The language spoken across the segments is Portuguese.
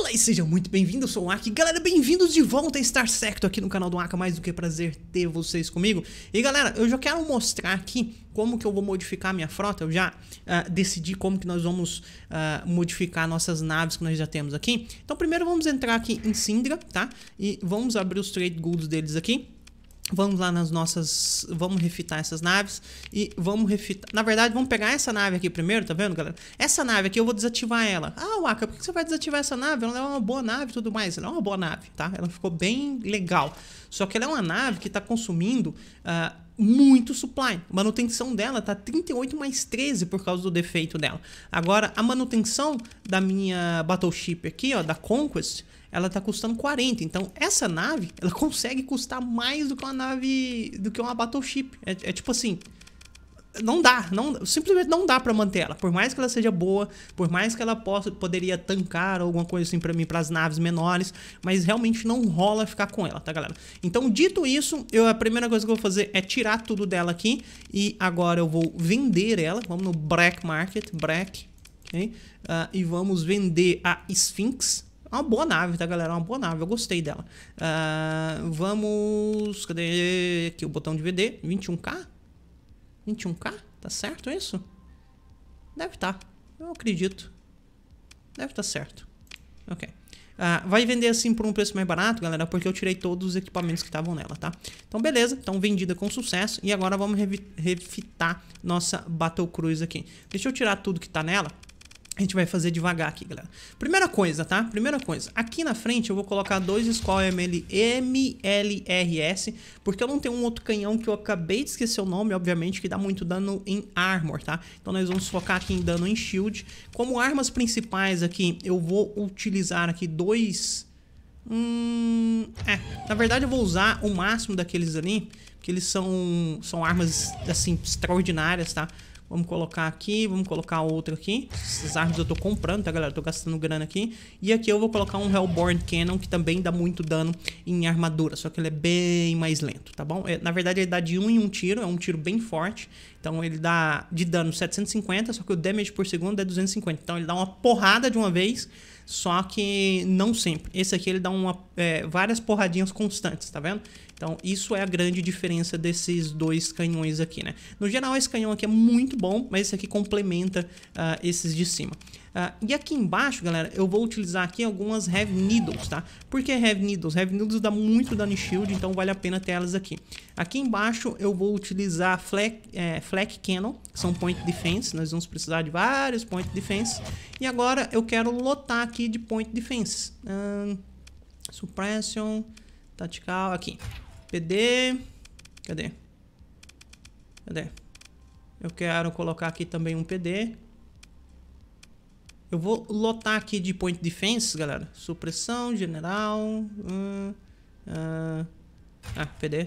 Olá e sejam muito bem-vindos, eu sou o Aki. Galera, bem-vindos de volta a Star Sector aqui no canal do Aka, mais do que prazer ter vocês comigo. E galera, eu já quero mostrar aqui como que eu vou modificar a minha frota, eu já uh, decidi como que nós vamos uh, modificar nossas naves que nós já temos aqui. Então primeiro vamos entrar aqui em Syndra, tá? E vamos abrir os Trade Goods deles aqui. Vamos lá nas nossas. Vamos refitar essas naves. E vamos refitar. Na verdade, vamos pegar essa nave aqui primeiro, tá vendo, galera? Essa nave aqui eu vou desativar ela. Ah, Waka, por que você vai desativar essa nave? Ela é uma boa nave e tudo mais. Ela é uma boa nave, tá? Ela ficou bem legal. Só que ela é uma nave que tá consumindo. Uh, muito supply. manutenção dela tá 38 mais 13 por causa do defeito dela. Agora, a manutenção da minha battleship aqui, ó, da Conquest, ela tá custando 40. Então, essa nave, ela consegue custar mais do que uma nave, do que uma battleship. É, é tipo assim, não dá, não, simplesmente não dá para manter ela. Por mais que ela seja boa, por mais que ela possa, poderia tancar alguma coisa assim para mim para as naves menores, mas realmente não rola ficar com ela, tá galera? Então, dito isso, eu a primeira coisa que eu vou fazer é tirar tudo dela aqui e agora eu vou vender ela. Vamos no black market, black, OK? Uh, e vamos vender a Sphinx é uma boa nave, tá, galera? É uma boa nave, eu gostei dela. Uh, vamos. Cadê aqui o botão de VD? 21K? 21K? Tá certo isso? Deve tá. Eu acredito. Deve tá certo. Ok. Uh, vai vender assim por um preço mais barato, galera, porque eu tirei todos os equipamentos que estavam nela, tá? Então, beleza. Então, vendida com sucesso. E agora vamos refitar nossa Battle Cruise aqui. Deixa eu tirar tudo que tá nela a gente vai fazer devagar aqui, galera. Primeira coisa, tá? Primeira coisa. Aqui na frente eu vou colocar dois Skoll MLRS, porque eu não tenho um outro canhão que eu acabei de esquecer o nome, obviamente, que dá muito dano em armor, tá? Então nós vamos focar aqui em dano em shield. Como armas principais aqui, eu vou utilizar aqui dois... Hum... É, na verdade eu vou usar o máximo daqueles ali, que eles são, são armas, assim, extraordinárias, tá? Vamos colocar aqui, vamos colocar outro aqui. Essas armas eu tô comprando, tá, galera? tô gastando grana aqui. E aqui eu vou colocar um Hellborn Cannon, que também dá muito dano em armadura. Só que ele é bem mais lento, tá bom? É, na verdade, ele dá de um em um tiro, é um tiro bem forte. Então ele dá de dano 750, só que o damage por segundo é 250. Então ele dá uma porrada de uma vez só que não sempre. Esse aqui ele dá uma, é, várias porradinhas constantes, tá vendo? Então isso é a grande diferença desses dois canhões aqui, né? No geral esse canhão aqui é muito bom, mas esse aqui complementa uh, esses de cima. Uh, e aqui embaixo, galera, eu vou utilizar aqui algumas Heavy Needles, tá? Por que Heavy Needles? Heavy Needles dá muito dano shield, então vale a pena ter elas aqui. Aqui embaixo eu vou utilizar Fleck, é, Flak Cannon, que são Point Defense. Nós vamos precisar de vários Point Defense. E agora eu quero lotar aqui de Point Defense. Uh, suppression, Tactical, aqui. PD, cadê? Cadê? Eu quero colocar aqui também um PD. Eu vou lotar aqui de point defense, galera. Supressão, general... Hum, ah, ah PD.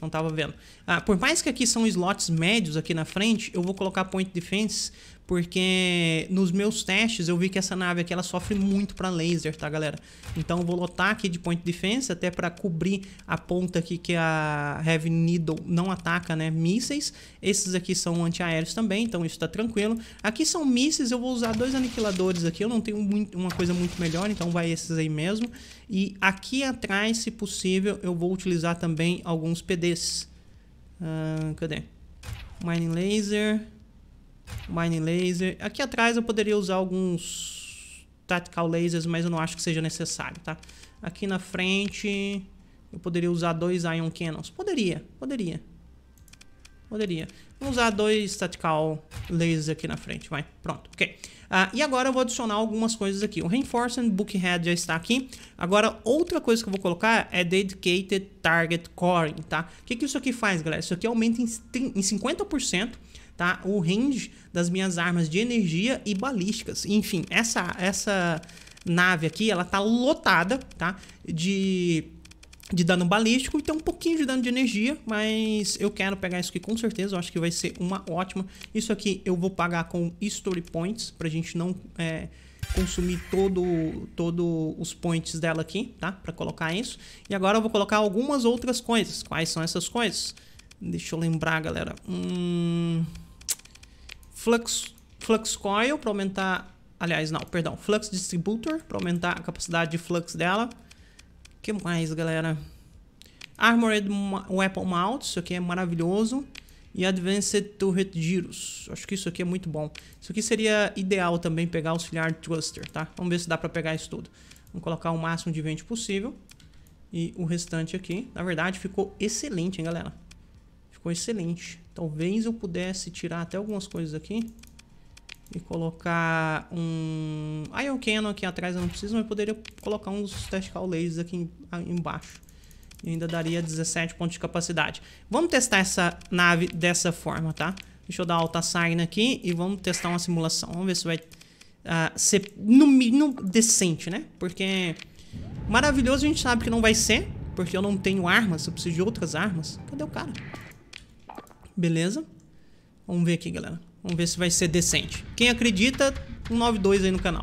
Não tava vendo. Ah, por mais que aqui são slots médios aqui na frente, eu vou colocar point defense porque nos meus testes eu vi que essa nave aqui ela sofre muito para laser, tá galera? Então eu vou lotar aqui de point defense até para cobrir a ponta aqui que a Heavy Needle não ataca, né, mísseis. Esses aqui são antiaéreos também, então isso tá tranquilo. Aqui são mísseis, eu vou usar dois aniquiladores aqui, eu não tenho muito, uma coisa muito melhor, então vai esses aí mesmo. E aqui atrás, se possível, eu vou utilizar também alguns PDs. Uh, cadê? Mining Laser... Mining Laser. Aqui atrás eu poderia usar alguns Tactical Lasers, mas eu não acho que seja necessário, tá? Aqui na frente eu poderia usar dois Ion Cannons. Poderia, poderia. Poderia. usar dois Tactical Lasers aqui na frente, vai. Pronto, ok. Ah, e agora eu vou adicionar algumas coisas aqui. O Reinforcing Bookhead já está aqui. Agora, outra coisa que eu vou colocar é Dedicated Target Coring, tá? O que, que isso aqui faz, galera? Isso aqui aumenta em 50% tá? O range das minhas armas de energia e balísticas. Enfim, essa essa nave aqui, ela tá lotada, tá? De de dano balístico e tem um pouquinho de dano de energia, mas eu quero pegar isso aqui com certeza, eu acho que vai ser uma ótima. Isso aqui eu vou pagar com Story Points, pra gente não é, consumir todo, todo os points dela aqui, tá? Pra colocar isso. E agora eu vou colocar algumas outras coisas. Quais são essas coisas? Deixa eu lembrar, galera. Hum... Flux, flux Coil para aumentar... Aliás, não, perdão. Flux Distributor para aumentar a capacidade de flux dela. O que mais, galera? Armored Weapon Mount. Isso aqui é maravilhoso. E Advanced Turret Girus. Acho que isso aqui é muito bom. Isso aqui seria ideal também pegar auxiliar Thruster, tá? Vamos ver se dá para pegar isso tudo. Vamos colocar o máximo de vento possível. E o restante aqui, na verdade, ficou excelente, hein, galera? Ficou excelente. Talvez eu pudesse tirar até algumas coisas aqui. E colocar um... Ah, eu quero aqui atrás eu não preciso, mas poderia colocar um dos testical lasers aqui embaixo. E ainda daria 17 pontos de capacidade. Vamos testar essa nave dessa forma, tá? Deixa eu dar alta sign aqui e vamos testar uma simulação. Vamos ver se vai uh, ser no mínimo decente, né? Porque maravilhoso a gente sabe que não vai ser, porque eu não tenho armas, eu preciso de outras armas. Cadê o cara? beleza. Vamos ver aqui, galera. Vamos ver se vai ser decente. Quem acredita, 192 aí no canal.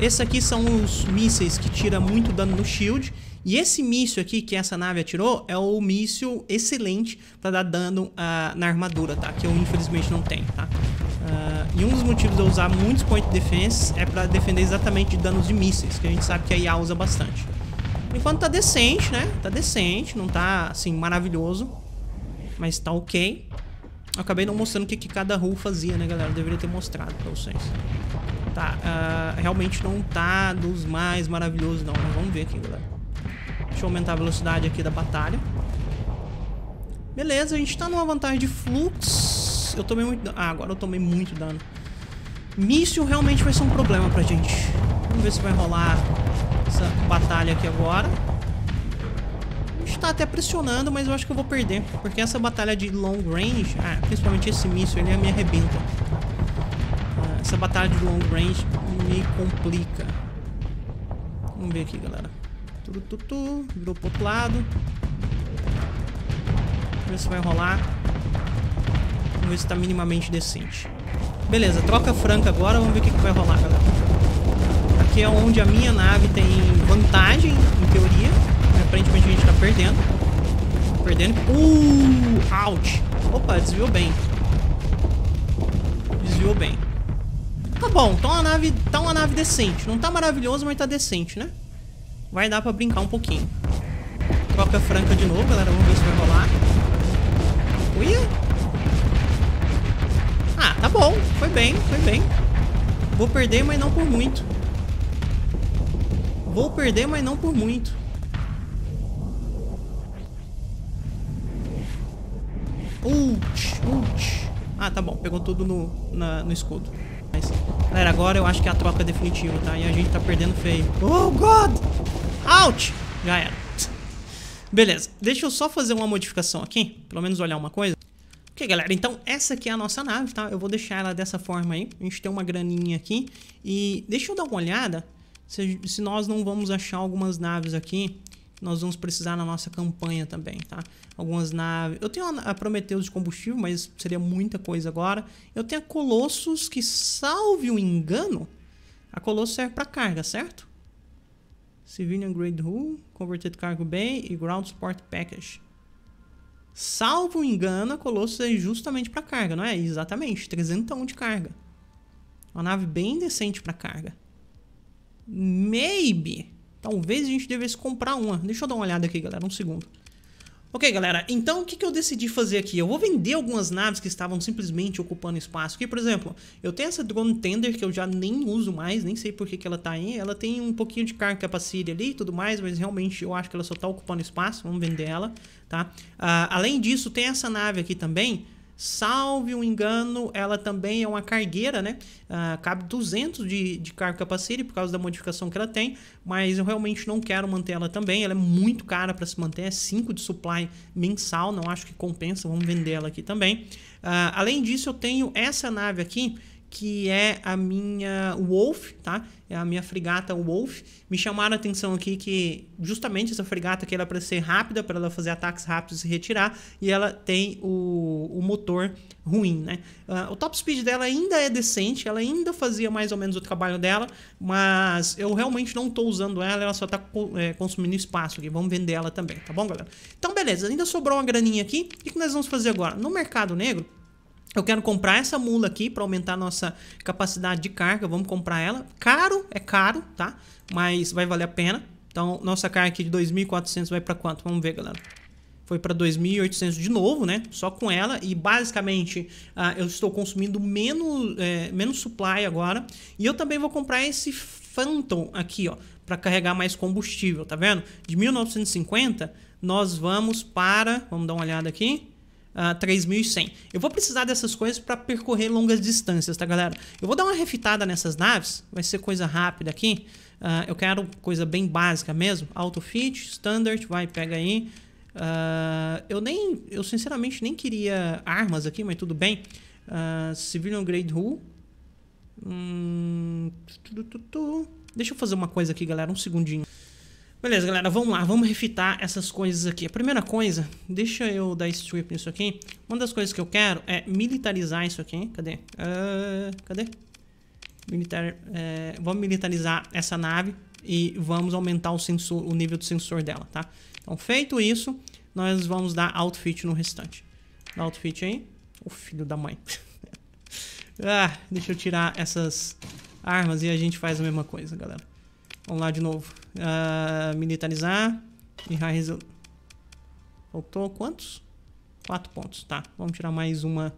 Esses aqui são os mísseis que tira muito dano no shield. E esse míssil aqui que essa nave atirou é o míssil excelente pra dar dano uh, na armadura, tá? Que eu infelizmente não tenho, tá? Uh, e um dos motivos de eu usar muitos point defense é para defender exatamente de danos de mísseis, que a gente sabe que a IA usa bastante. Enquanto tá decente, né? Tá decente, não tá assim maravilhoso, mas tá ok. Eu acabei não mostrando o que, que cada rua fazia, né, galera? Eu deveria ter mostrado pra vocês. Tá, uh, realmente não tá dos mais maravilhosos, não. Mas vamos ver aqui, galera. Deixa eu aumentar a velocidade aqui da batalha. Beleza, a gente tá numa vantagem de fluxo. Eu tomei muito dano. Ah, agora eu tomei muito dano. Míssil realmente vai ser um problema pra gente. Vamos ver se vai rolar essa batalha aqui agora pode tá até pressionando, mas eu acho que eu vou perder. Porque essa batalha de long range... Ah, principalmente esse míssil, ele me arrebenta. Ah, essa batalha de long range me complica. Vamos ver aqui, galera. Tu, tu, tu, virou pro outro lado. Vamos ver se vai rolar. Vamos ver se tá minimamente decente. Beleza, troca franca agora. Vamos ver o que, que vai rolar, galera. Aqui é onde a minha nave tem vantagem, em teoria aparentemente a gente tá perdendo. Perdendo. Uh! Out! Opa, desviou bem. Desviou bem. Tá bom, tá uma nave, tá uma nave decente. Não tá maravilhoso, mas tá decente, né? Vai dar pra brincar um pouquinho. Troca franca de novo, galera. Vamos ver se vai rolar. Uia! Ah, tá bom. Foi bem, foi bem. Vou perder, mas não por muito. Vou perder, mas não por muito. tá bom, pegou tudo no, na, no escudo. Mas, galera, agora eu acho que é a troca é definitiva, tá? E a gente tá perdendo feio. Oh, God! Out! Já era. Beleza, deixa eu só fazer uma modificação aqui, pelo menos olhar uma coisa. Ok, galera, então essa aqui é a nossa nave, tá? Eu vou deixar ela dessa forma aí. A gente tem uma graninha aqui. E deixa eu dar uma olhada se, se nós não vamos achar algumas naves aqui nós vamos precisar na nossa campanha também, tá? Algumas naves. Eu tenho a Prometheus de combustível, mas seria muita coisa agora. Eu tenho a Colossus que, salve o engano, a Colossus serve para carga, certo? Civilian Grade Hull, Converted Cargo Bay e Ground Support Package. Salvo engano, a Colossus é justamente para carga, não é? Exatamente, 300 de carga. Uma nave bem decente para carga. Maybe Talvez a gente devesse comprar uma. Deixa eu dar uma olhada aqui, galera, um segundo. Ok, galera, então o que, que eu decidi fazer aqui? Eu vou vender algumas naves que estavam simplesmente ocupando espaço aqui, por exemplo, eu tenho essa Drone Tender que eu já nem uso mais, nem sei por que, que ela tá aí, ela tem um pouquinho de carga capacidade ali e tudo mais, mas realmente eu acho que ela só tá ocupando espaço, vamos vender ela, tá? Uh, além disso, tem essa nave aqui também, Salve o um engano, ela também é uma cargueira, né? Uh, cabe 200 de, de carga capacete por causa da modificação que ela tem, mas eu realmente não quero manter ela também. Ela é muito cara para se manter, é 5 de supply mensal, não acho que compensa, vamos vender ela aqui também. Uh, além disso, eu tenho essa nave aqui, que é a minha Wolf, tá? É a minha fregata Wolf. Me chamaram a atenção aqui que justamente essa fregata aqui é para ser rápida, para ela fazer ataques rápidos e retirar, e ela tem o, o motor ruim, né? Uh, o top speed dela ainda é decente, ela ainda fazia mais ou menos o trabalho dela, mas eu realmente não estou usando ela, ela só está é, consumindo espaço aqui. Vamos vender ela também, tá bom, galera? Então, beleza, ainda sobrou uma graninha aqui. O que nós vamos fazer agora? No mercado negro, eu quero comprar essa mula aqui para aumentar nossa capacidade de carga. Vamos comprar ela. Caro, é caro, tá? Mas vai valer a pena. Então, nossa carga aqui de 2.400 vai para quanto? Vamos ver, galera. Foi para 2.800 de novo, né? Só com ela. E basicamente ah, eu estou consumindo menos, é, menos supply agora. E eu também vou comprar esse Phantom aqui, ó. Para carregar mais combustível, tá vendo? De 1950, nós vamos para... Vamos dar uma olhada aqui uh, 3100. Eu vou precisar dessas coisas para percorrer longas distâncias, tá, galera? Eu vou dar uma refitada nessas naves, vai ser coisa rápida aqui. Uh, eu quero coisa bem básica mesmo. Auto fit, standard, vai, pega aí. Uh, eu nem, eu sinceramente nem queria armas aqui, mas tudo bem. Uh, civilian grade hull. Hum, tu, tu, tu, Deixa eu fazer uma coisa aqui, galera, um segundinho. Beleza, galera, vamos lá, vamos refitar essas coisas aqui. A primeira coisa, deixa eu dar strip nisso aqui. Uma das coisas que eu quero é militarizar isso aqui. Cadê? Uh, cadê? Militar, é, vamos militarizar essa nave e vamos aumentar o, sensor, o nível do sensor dela, tá? Então, feito isso, nós vamos dar outfit no restante. Dá outfit aí. O filho da mãe. ah, deixa eu tirar essas armas e a gente faz a mesma coisa, galera. Vamos lá de novo. Uh, militarizar. resolution Faltou quantos? Quatro pontos. Tá, vamos tirar mais uma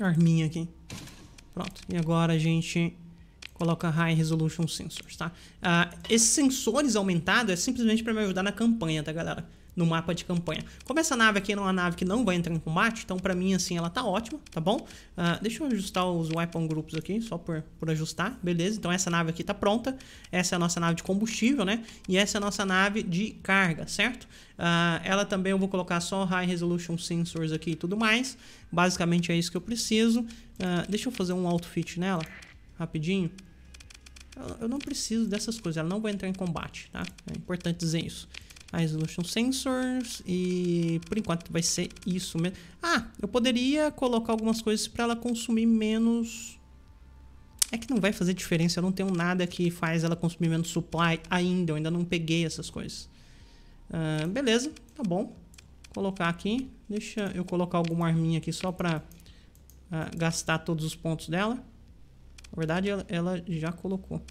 arminha aqui. Pronto. E agora a gente coloca High Resolution Sensors, tá? Uh, esses sensores aumentados é simplesmente para me ajudar na campanha, tá, galera? no mapa de campanha. Como essa nave aqui é uma nave que não vai entrar em combate, então para mim assim ela tá ótima, tá bom? Uh, deixa eu ajustar os weapon groups aqui, só por, por ajustar, beleza? Então essa nave aqui tá pronta, essa é a nossa nave de combustível, né? E essa é a nossa nave de carga, certo? Uh, ela também eu vou colocar só High Resolution Sensors aqui e tudo mais, basicamente é isso que eu preciso. Uh, deixa eu fazer um outfit nela, rapidinho. Eu não preciso dessas coisas, ela não vai entrar em combate, tá? É importante dizer isso a resolution sensors e por enquanto vai ser isso mesmo. Ah, eu poderia colocar algumas coisas para ela consumir menos... É que não vai fazer diferença, eu não tenho nada que faz ela consumir menos supply ainda, eu ainda não peguei essas coisas. Uh, beleza, tá bom. Colocar aqui, deixa eu colocar alguma arminha aqui só para uh, ah, gastar todos os pontos dela. Na verdade, ela, ela já colocou.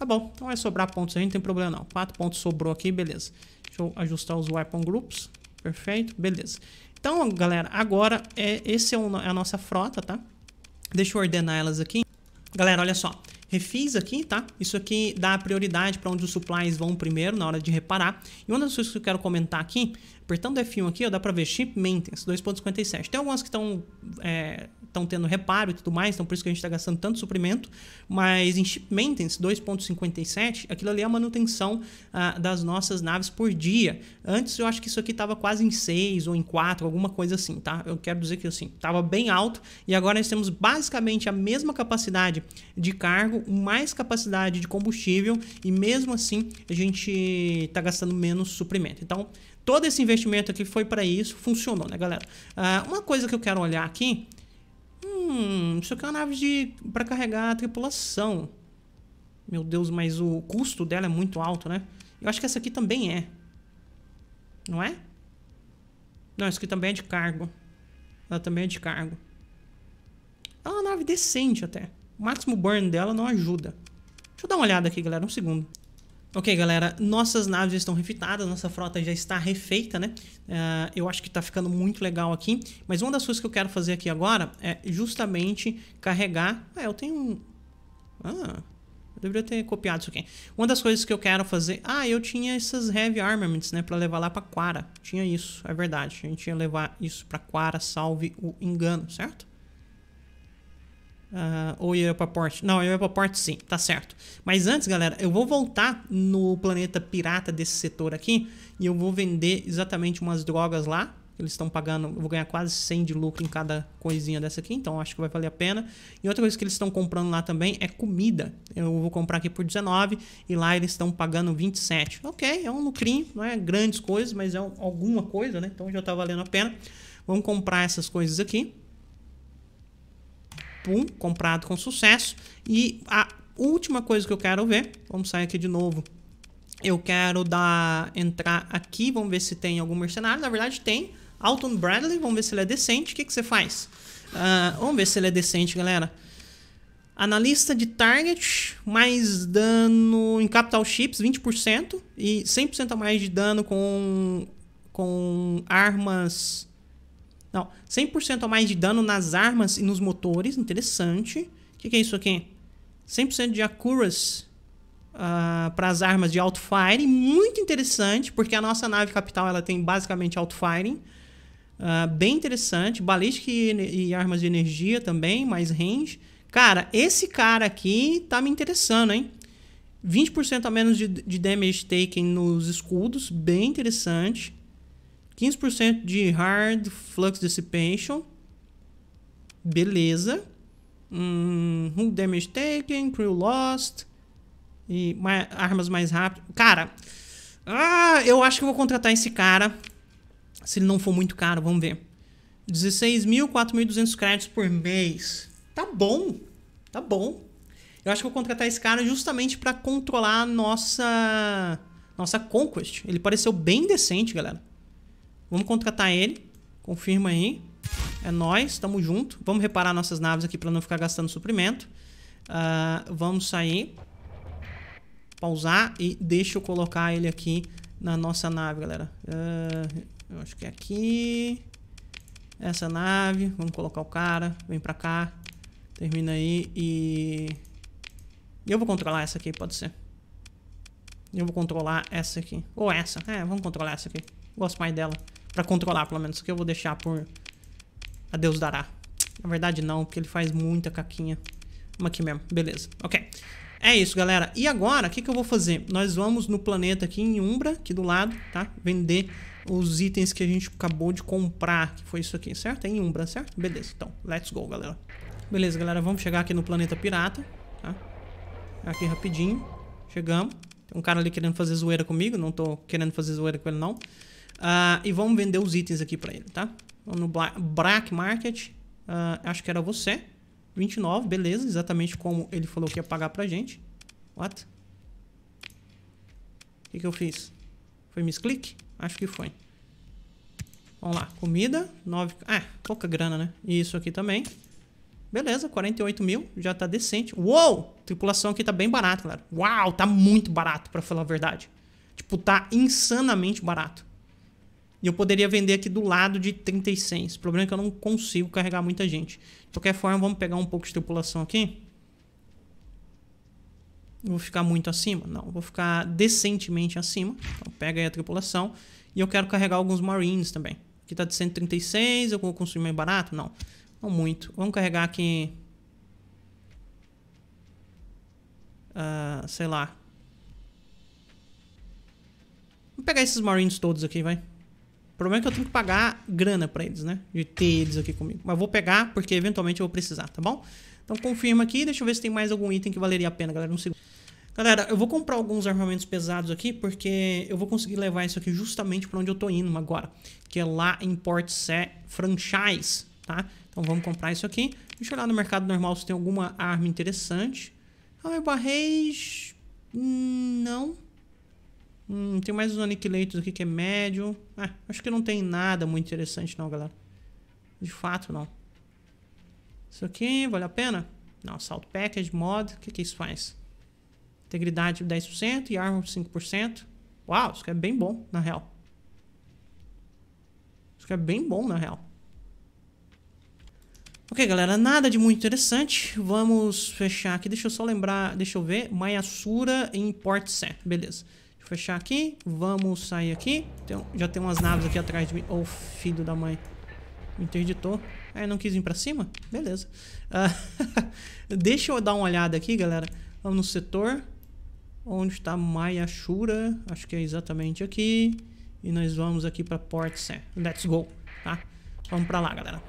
Tá bom, então vai sobrar pontos aí, não tem problema não. Quatro pontos sobrou aqui, beleza. Deixa eu ajustar os weapon groups. Perfeito, beleza. Então, galera, agora é, esse é, o, é a nossa frota, tá? Deixa eu ordenar elas aqui. Galera, olha só refis aqui, tá? Isso aqui dá prioridade para onde os supplies vão primeiro na hora de reparar. E uma das coisas que eu quero comentar aqui, apertando F1 aqui, ó, dá para ver Ship Maintenance 2.57. Tem algumas que estão é, estão tendo reparo e tudo mais, então por isso que a gente está gastando tanto suprimento, mas em ship maintenance 2.57, aquilo ali é a manutenção ah, das nossas naves por dia. Antes eu acho que isso aqui estava quase em 6 ou em 4, alguma coisa assim, tá? Eu quero dizer que assim, estava bem alto e agora nós temos basicamente a mesma capacidade de cargo, mais capacidade de combustível e mesmo assim a gente está gastando menos suprimento. Então, todo esse investimento aqui foi para isso, funcionou, né, galera? Ah, uma coisa que eu quero olhar aqui Hum, isso aqui é uma nave de para carregar a tripulação. Meu Deus, mas o custo dela é muito alto, né? Eu acho que essa aqui também é. Não é? Não, essa aqui também é de cargo. Ela também é de cargo. Ela é uma nave decente até. O máximo burn dela não ajuda. Deixa eu dar uma olhada aqui, galera, um segundo. Ok, galera, nossas naves estão refitadas, nossa frota já está refeita, né? Uh, eu acho que está ficando muito legal aqui, mas uma das coisas que eu quero fazer aqui agora é justamente carregar... Ah, eu tenho um... Ah, eu deveria ter copiado isso aqui. Uma das coisas que eu quero fazer... Ah, eu tinha essas heavy armaments, né? Pra levar lá pra Quara. Tinha isso, é verdade. A gente ia levar isso pra Quara, salve o engano, certo? Uh, ou Europa ia porte. Não, Europa ia porte sim, tá certo. Mas antes, galera, eu vou voltar no planeta pirata desse setor aqui e eu vou vender exatamente umas drogas lá. Eles estão pagando, eu vou ganhar quase 100 de lucro em cada coisinha dessa aqui, então acho que vai valer a pena. E outra coisa que eles estão comprando lá também é comida. Eu vou comprar aqui por 19 e lá eles estão pagando 27. Ok, é um lucrinho, não é grandes coisas, mas é alguma coisa, né? Então já tá valendo a pena. Vamos comprar essas coisas aqui. Pum, comprado com sucesso. E a última coisa que eu quero ver, vamos sair aqui de novo. Eu quero dar entrar aqui, vamos ver se tem algum mercenário. Na verdade tem. Alton Bradley, vamos ver se ele é decente. O que, que você faz? Uh, vamos ver se ele é decente, galera. Analista de target, mais dano em capital chips, 20%. E 100% a mais de dano com, com armas não, 100% a mais de dano nas armas e nos motores, interessante. O que, que, é isso aqui? 100% de accuracy uh, ah, para as armas de firing, muito interessante, porque a nossa nave capital ela tem basicamente autofiring. Uh, ah, bem interessante, balística e, e armas de energia também, mais range. Cara, esse cara aqui tá me interessando, hein? 20% a menos de, de damage taken nos escudos, bem interessante. 15% de hard flux dissipation. Beleza. Hum, hum damage taken, crew lost. E mais, armas mais rápidas. Cara, ah, eu acho que eu vou contratar esse cara. Se ele não for muito caro, vamos ver. 16 mil, 4.200 créditos por mês. Tá bom, tá bom. Eu acho que eu vou contratar esse cara justamente para controlar a nossa, nossa Conquest. Ele pareceu bem decente, galera. Vamos contratar ele. Confirma aí. É nós, estamos junto. Vamos reparar nossas naves aqui para não ficar gastando suprimento. Uh, vamos sair. Pausar e deixa eu colocar ele aqui na nossa nave, galera. Uh, eu acho que é aqui. Essa nave. Vamos colocar o cara. Vem pra cá. Termina aí e... Eu vou controlar essa aqui, pode ser. Eu vou controlar essa aqui. Ou essa. É, vamos controlar essa aqui. Gosto mais dela controlar, pelo menos. Isso aqui eu vou deixar por... A Deus dará. Na verdade, não, porque ele faz muita caquinha. Vamos aqui mesmo. Beleza. Ok. É isso, galera. E agora, o que, que eu vou fazer? Nós vamos no planeta aqui em Umbra, aqui do lado, tá? Vender os itens que a gente acabou de comprar, que foi isso aqui, certo? É em Umbra, certo? Beleza. Então, let's go, galera. Beleza, galera. Vamos chegar aqui no planeta pirata, tá? Aqui rapidinho. Chegamos. Tem um cara ali querendo fazer zoeira comigo. Não tô querendo fazer zoeira com ele, não. Não. Uh, e vamos vender os itens aqui para ele, tá? Vamos no Black Market. Uh, acho que era você. 29, beleza. Exatamente como ele falou que ia pagar pra gente. What? O que, que eu fiz? Foi misclick? Acho que foi. Vamos lá. Comida. 9... Ah, pouca grana, né? E isso aqui também. Beleza, 48 mil, já tá decente. Uou! Tripulação aqui tá bem barato, galera. Uau, tá muito barato, pra falar a verdade. Tipo, tá insanamente barato. E eu poderia vender aqui do lado de 36. O problema é que eu não consigo carregar muita gente. De qualquer forma, vamos pegar um pouco de tripulação aqui. Eu vou ficar muito acima? Não, vou ficar decentemente acima. Então pega aí a tripulação. E eu quero carregar alguns Marines também. Aqui tá de 136, eu vou consumir mais barato? Não, não muito. Vamos carregar aqui... Uh, sei lá. Vamos pegar esses Marines todos aqui, vai problema é que eu tenho que pagar grana para eles, né? De ter eles aqui comigo. Mas vou pegar, porque eventualmente eu vou precisar, tá bom? Então confirma aqui, deixa eu ver se tem mais algum item que valeria a pena, galera. Um segundo. Galera, eu vou comprar alguns armamentos pesados aqui, porque eu vou conseguir levar isso aqui justamente para onde eu tô indo agora, que é lá em Port Sé Franchise, tá? Então vamos comprar isso aqui. Deixa eu olhar no mercado normal se tem alguma arma interessante. Armor Barrage... Hum, não. Hum, tem mais uns aniquilators aqui que é médio. Ah, acho que não tem nada muito interessante não, galera. De fato, não. Isso aqui vale a pena? Não, Salt Package, Mod, o que que isso faz? Integridade 10% e Armor 5%. Uau, isso aqui é bem bom, na real. Isso aqui é bem bom, na real. Ok, galera, nada de muito interessante. Vamos fechar aqui. Deixa eu só lembrar, deixa eu ver. Mayasura em Port Set, beleza. Deixa eu fechar aqui. Vamos sair aqui. Então, já tem umas naves aqui atrás de mim. Ô, oh, filho da mãe. Me interditou. É, não quis ir pra cima? Beleza. Uh, deixa eu dar uma olhada aqui, galera. Vamos no setor. Onde está Shura Acho que é exatamente aqui. E nós vamos aqui pra Port Sam. Let's go, tá? Vamos pra lá, galera.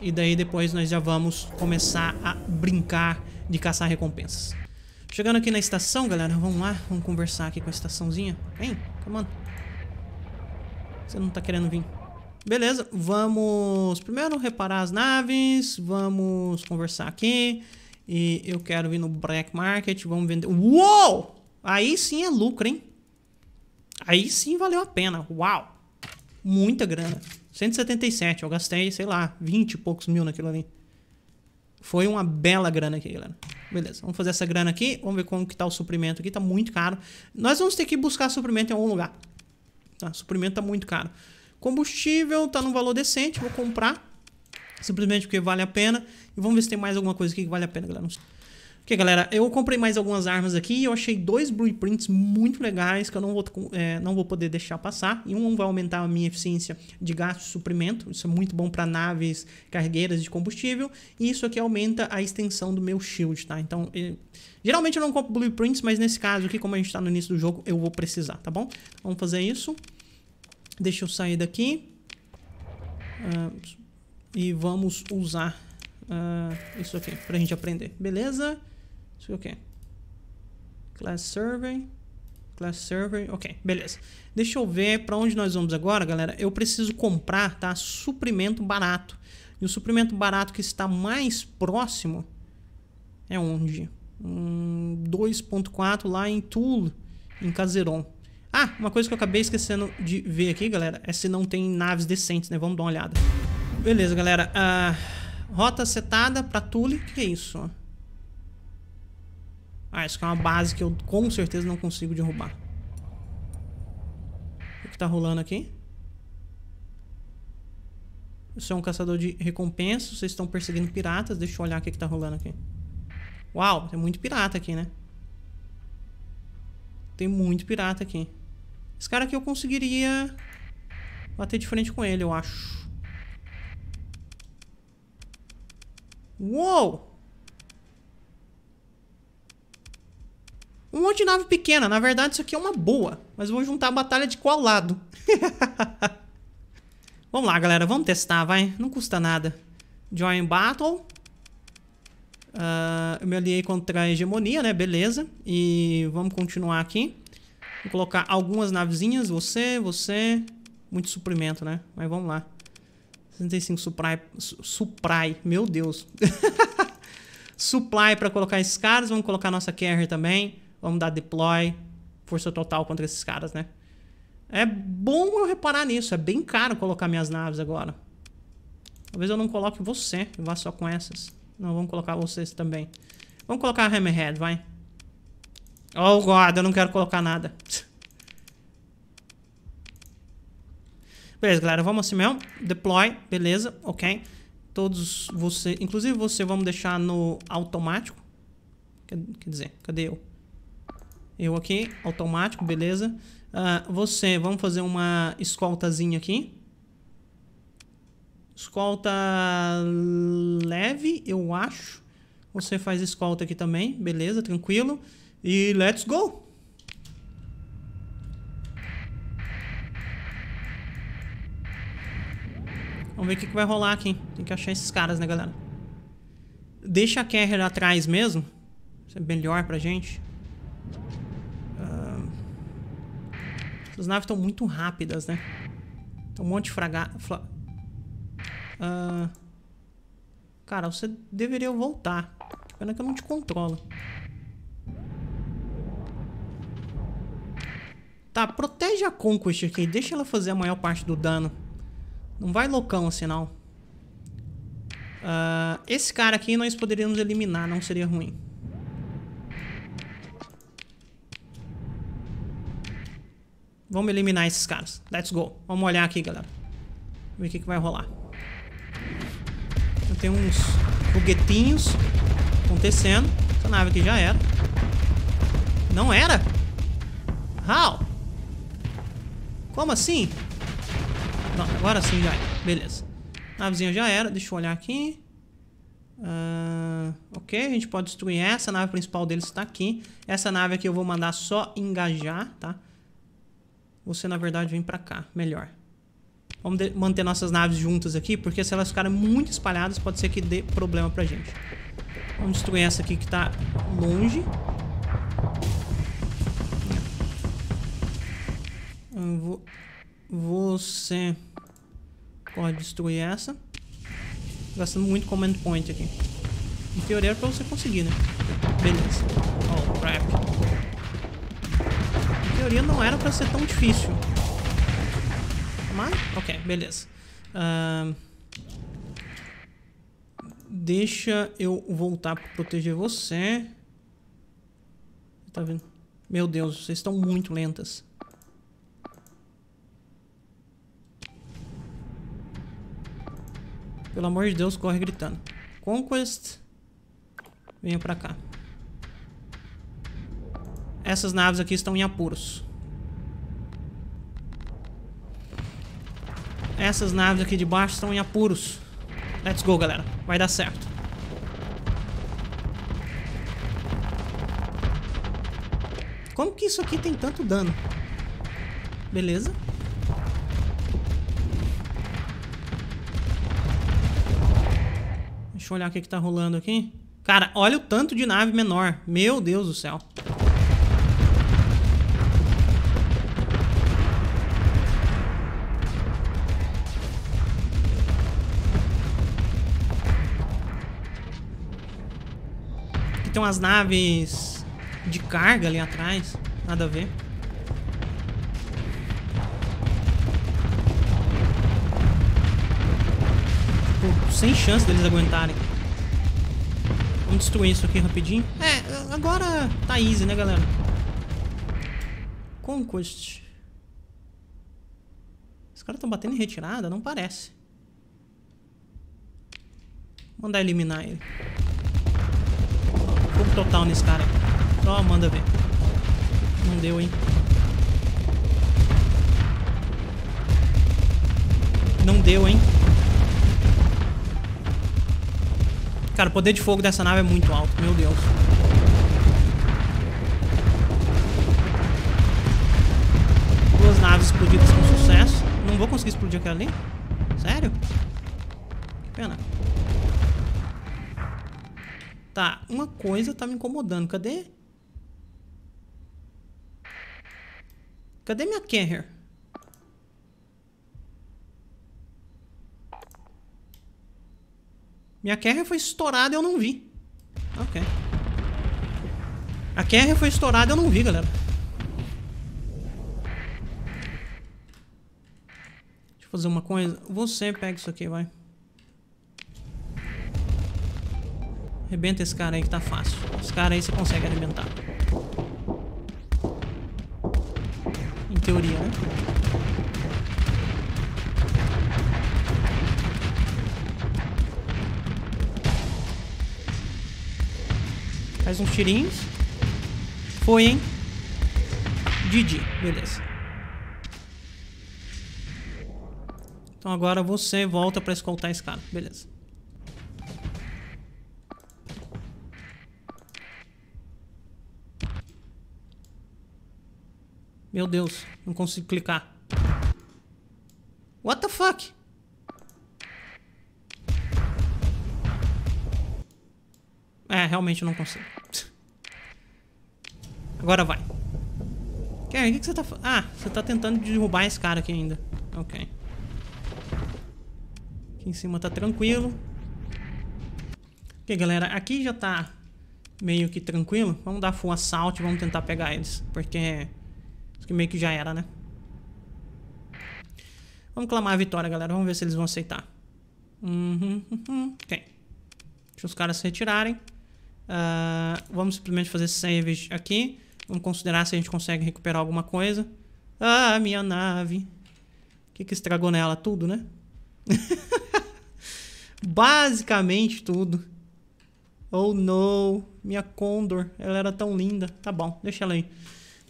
E daí depois nós já vamos começar a brincar de caçar recompensas. Chegando aqui na estação, galera, vamos lá, vamos conversar aqui com a estaçãozinha. Vem, come on. Você não tá querendo vir. Beleza, vamos primeiro reparar as naves, vamos conversar aqui. E eu quero vir no Black Market, vamos vender... Uou! Aí sim é lucro, hein? Aí sim valeu a pena, uau! Muita grana. 177, eu gastei, sei lá, 20 e poucos mil naquilo ali. Foi uma bela grana aqui, galera. Beleza, vamos fazer essa grana aqui. Vamos ver como que tá o suprimento aqui. Tá muito caro. Nós vamos ter que buscar suprimento em algum lugar. Tá, suprimento tá muito caro. Combustível tá num valor decente. Vou comprar. Simplesmente porque vale a pena. E vamos ver se tem mais alguma coisa aqui que vale a pena, galera. Não sei. Porque, galera, eu comprei mais algumas armas aqui eu achei dois blueprints muito legais que eu não vou, é, não vou poder deixar passar. E um vai aumentar a minha eficiência de gasto de suprimento. Isso é muito bom para naves cargueiras de combustível. E isso aqui aumenta a extensão do meu shield, tá? Então, eu... geralmente eu não compro blueprints, mas nesse caso aqui, como a gente está no início do jogo, eu vou precisar, tá bom? Vamos fazer isso. Deixa eu sair daqui. Uh, e vamos usar uh, isso aqui pra gente aprender. Beleza? Isso aqui é o Class Survey. Class Survey. Ok, beleza. Deixa eu ver para onde nós vamos agora, galera. Eu preciso comprar, tá? Suprimento barato. E o suprimento barato que está mais próximo é onde? Um 2.4 lá em Toul, em Caseron. Ah, uma coisa que eu acabei esquecendo de ver aqui, galera, é se não tem naves decentes, né? Vamos dar uma olhada. Beleza, galera. Uh, rota setada para Tule. O que é isso? Ah, isso aqui é uma base que eu com certeza não consigo derrubar. O que tá rolando aqui? Isso é um caçador de recompensas. Vocês estão perseguindo piratas. Deixa eu olhar o que, que tá rolando aqui. Uau, tem muito pirata aqui, né? Tem muito pirata aqui. Esse cara aqui eu conseguiria bater de frente com ele, eu acho. Uou! Um monte de nave pequena. Na verdade, isso aqui é uma boa. Mas vou juntar a batalha de qual lado? vamos lá, galera. Vamos testar, vai. Não custa nada. Join Battle. Uh, eu me aliei contra a hegemonia, né? Beleza. E vamos continuar aqui. Vou colocar algumas navezinhas. Você, você... Muito suprimento, né? Mas vamos lá. 65 supply... Supply. Meu Deus. supply pra colocar esses caras. Vamos colocar nossa carry também vamos dar deploy, força total contra esses caras, né? É bom eu reparar nisso, é bem caro colocar minhas naves agora. Talvez eu não coloque você, vá só com essas. Não, vamos colocar vocês também. Vamos colocar a Hammerhead, vai. Oh, God, eu não quero colocar nada. Beleza, galera, vamos assim mesmo. Deploy, beleza, ok. Todos você, inclusive você, vamos deixar no automático. Quer, quer dizer, cadê eu? Eu aqui, automático, beleza. Uh, você, vamos fazer uma escoltazinha aqui. Escolta leve, eu acho. Você faz escolta aqui também, beleza, tranquilo. E let's go! Vamos ver o que, vai rolar aqui. Tem que achar esses caras, né, galera? Deixa a Kerr atrás mesmo. Isso é melhor pra gente. As naves estão muito rápidas, né? Tem um monte de fraga... Fla... Ah, cara, você deveria voltar. Pena que eu não te controlo. Tá, protege a Conquest aqui. Deixa ela fazer a maior parte do dano. Não vai loucão assim, não. Uh, esse cara aqui nós poderíamos eliminar, não seria ruim. Vamos eliminar esses caras. Let's go. Vamos olhar aqui, galera. Ver o que, que vai rolar. Tem uns foguetinhos acontecendo. Essa nave aqui já era. Não era? How? Como assim? Não, agora sim já era. Beleza. Navezinha já era. Deixa eu olhar aqui. Uh, ok, a gente pode destruir essa. A nave principal deles está aqui. Essa nave aqui eu vou mandar só engajar, tá? você na verdade vem para cá, melhor. Vamos manter nossas naves juntas aqui, porque se elas ficarem muito espalhadas, pode ser que dê problema pra gente. Vamos destruir essa aqui que tá longe. Você pode destruir essa. Gastando muito command point aqui. Em teoria era pra você conseguir, né? Beleza. Oh, crap teoria não era pra ser tão difícil. Mas, ok, beleza. Uh, deixa eu voltar pra proteger você. Tá vendo? Meu Deus, vocês estão muito lentas. Pelo amor de Deus, corre gritando. Conquest. Venha pra cá essas naves aqui estão em apuros. Essas naves aqui de baixo estão em apuros. Let's go, galera. Vai dar certo. Como que isso aqui tem tanto dano? Beleza. Deixa eu olhar o que, que tá rolando aqui. Cara, olha o tanto de nave menor. Meu Deus do céu. tem umas naves de carga ali atrás. Nada a ver. Pô, sem chance deles aguentarem. Vamos destruir isso aqui rapidinho. É, agora tá easy, né, galera? Conquest. Os caras estão batendo em retirada? Não parece. Vou mandar eliminar ele fogo total nesse cara. Só manda ver. Não deu, hein? Não deu, hein? Cara, o poder de fogo dessa nave é muito alto, meu Deus. Duas naves explodidas com sucesso. Não vou conseguir explodir aquela ali? Sério? Que pena. Tá, uma coisa tá me incomodando. Cadê? Cadê minha carrier? Minha carrier foi estourada e eu não vi. Ok. A carrier foi estourada e eu não vi, galera. Deixa eu fazer uma coisa. Você pega isso aqui, vai. Arrebenta esse cara aí que tá fácil. Esse cara aí você consegue arrebentar. Em teoria, né? Faz uns tirinhos. Foi, hein? Didi. Beleza. Então agora você volta pra escoltar esse cara. Beleza. Meu Deus, não consigo clicar. What the fuck? É, realmente eu não consigo. Agora vai. Quer, o que, que você tá fazendo? Ah, você tá tentando derrubar esse cara aqui ainda. Ok. Aqui em cima tá tranquilo. Ok, galera, aqui já tá meio que tranquilo. Vamos dar full assalto, vamos tentar pegar eles. Porque Acho que meio que já era, né? Vamos clamar a vitória, galera. Vamos ver se eles vão aceitar. Uhum, uhum. Ok. Deixa os caras se retirarem. Uh, vamos simplesmente fazer saves aqui. Vamos considerar se a gente consegue recuperar alguma coisa. Ah, minha nave. O que, que estragou nela? Tudo, né? Basicamente tudo. Oh, não. Minha Condor. Ela era tão linda. Tá bom, deixa ela aí.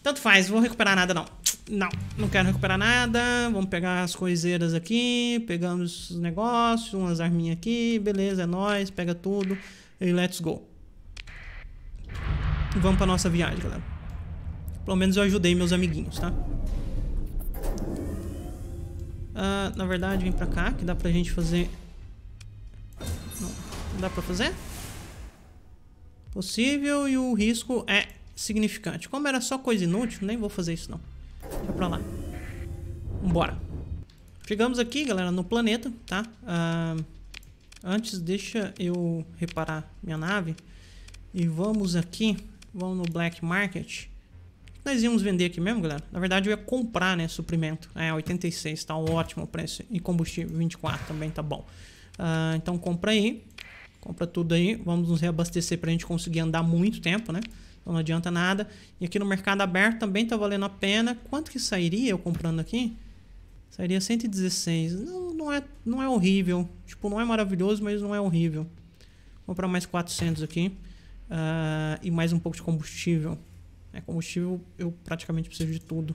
Tanto faz, vou recuperar nada não. Não, não quero recuperar nada. Vamos pegar as coiseiras aqui. Pegamos os negócios, umas arminhas aqui. Beleza, é nóis. Pega tudo. E let's go. Vamos pra nossa viagem, galera. Pelo menos eu ajudei meus amiguinhos, tá? Ah, na verdade, vem pra cá, que dá pra gente fazer... Não, não dá pra fazer? Possível e o risco é significante. Como era só coisa inútil, nem vou fazer isso não. Deixa pra lá. Bora. Chegamos aqui, galera, no planeta, tá? Uh, antes, deixa eu reparar minha nave. E vamos aqui, vamos no Black Market. Nós íamos vender aqui mesmo, galera. Na verdade, eu ia comprar, né, suprimento. É, 86, tá ótimo o preço. E combustível 24 também tá bom. Uh, então compra aí. Compra tudo aí. Vamos nos reabastecer pra gente conseguir andar muito tempo, né? Então não adianta nada. E aqui no mercado aberto também está valendo a pena. Quanto que sairia eu comprando aqui? Sairia 116. Não, não, é, não é horrível. Tipo, não é maravilhoso, mas não é horrível. Vou comprar mais 400 aqui. Uh, e mais um pouco de combustível. É, combustível eu praticamente preciso de tudo.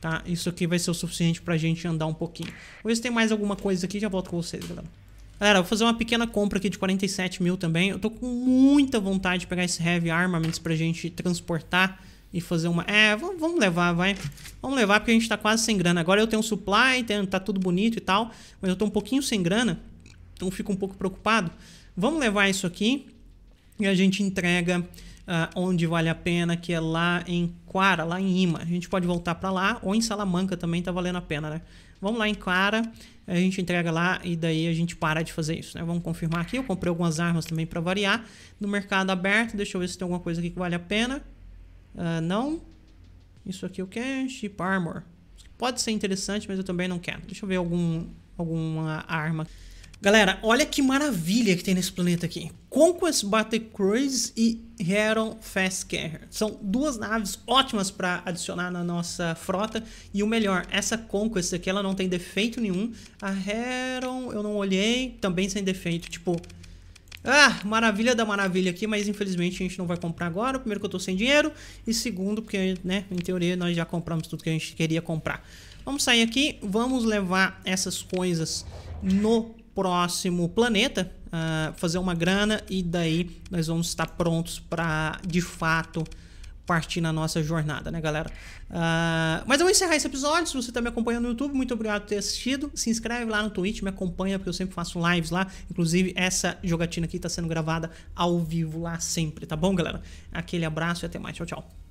Tá? Isso aqui vai ser o suficiente pra gente andar um pouquinho. Vou ver se tem mais alguma coisa aqui já volto com vocês, galera. Galera, vou fazer uma pequena compra aqui de 47 mil também. Eu tô com muita vontade de pegar esse Heavy Armaments pra gente transportar e fazer uma... É, vamos levar, vai. Vamos levar porque a gente tá quase sem grana. Agora eu tenho supply, tá tudo bonito e tal, mas eu tô um pouquinho sem grana, então fico um pouco preocupado. Vamos levar isso aqui e a gente entrega uh, onde vale a pena, que é lá em Quara, lá em Ima. A gente pode voltar pra lá ou em Salamanca também, tá valendo a pena, né? Vamos lá em Quara a gente entrega lá e daí a gente para de fazer isso. Né? Vamos confirmar aqui. Eu comprei algumas armas também para variar. No mercado aberto, deixa eu ver se tem alguma coisa aqui que vale a pena. Uh, não. Isso aqui o que? Ship Armor. Pode ser interessante, mas eu também não quero. Deixa eu ver algum, alguma arma. Galera, olha que maravilha que tem nesse planeta aqui. Conquest Battle Cruise e Heron Fast Carrier. São duas naves ótimas para adicionar na nossa frota. E o melhor, essa Conquest aqui ela não tem defeito nenhum. A Heron eu não olhei, também sem defeito. Tipo, ah, maravilha da maravilha aqui, mas infelizmente a gente não vai comprar agora. Primeiro que eu tô sem dinheiro e segundo porque, né, em teoria nós já compramos tudo que a gente queria comprar. Vamos sair aqui, vamos levar essas coisas no próximo planeta, uh, fazer uma grana e daí nós vamos estar prontos para de fato partir na nossa jornada, né, galera? Uh, mas eu vou encerrar esse episódio. Se você está me acompanhando no YouTube, muito obrigado por ter assistido. Se inscreve lá no Twitch, me acompanha, porque eu sempre faço lives lá. Inclusive, essa jogatina aqui está sendo gravada ao vivo lá sempre, tá bom, galera? Aquele abraço e até mais. Tchau, tchau.